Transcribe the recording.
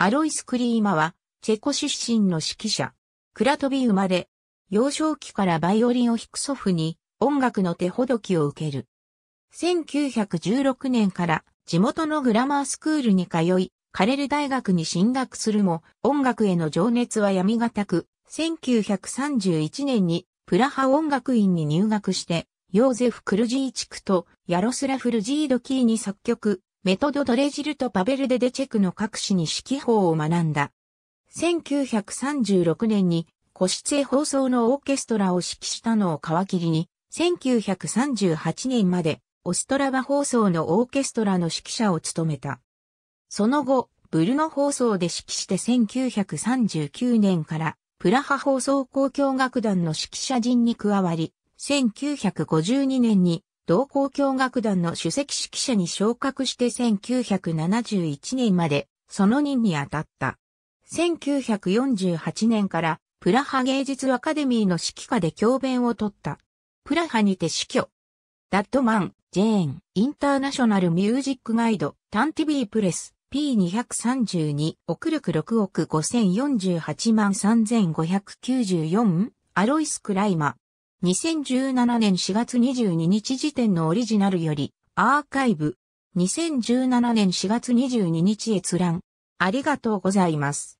アロイス・クリーマは、チェコ出身の指揮者。クラトビ生まれ、幼少期からバイオリンを弾く祖父に音楽の手ほどきを受ける。1916年から地元のグラマースクールに通い、カレル大学に進学するも、音楽への情熱は闇がたく、1931年にプラハ音楽院に入学して、ヨーゼフ・クルジーチクとヤロスラフ・ルジードキーに作曲、メトド・ドレジルとパベルデ・デチェクの各紙に指揮法を学んだ。1936年に個室へ放送のオーケストラを指揮したのを皮切りに、1938年までオストラバ放送のオーケストラの指揮者を務めた。その後、ブルノ放送で指揮して1939年からプラハ放送交響楽団の指揮者陣に加わり、1952年に同校教学団の主席指揮者に昇格して1971年まで、その任に当たった。1948年からプラハ芸術アカデミーの指揮下で教鞭を取った。プラハにて死去。ダッドマン、ジェーン、インターナショナルミュージックガイド、タンティビープレス、P232、奥力6億5048万3594、アロイス・クライマ、2017年4月22日時点のオリジナルより、アーカイブ。2017年4月22日閲覧。ありがとうございます。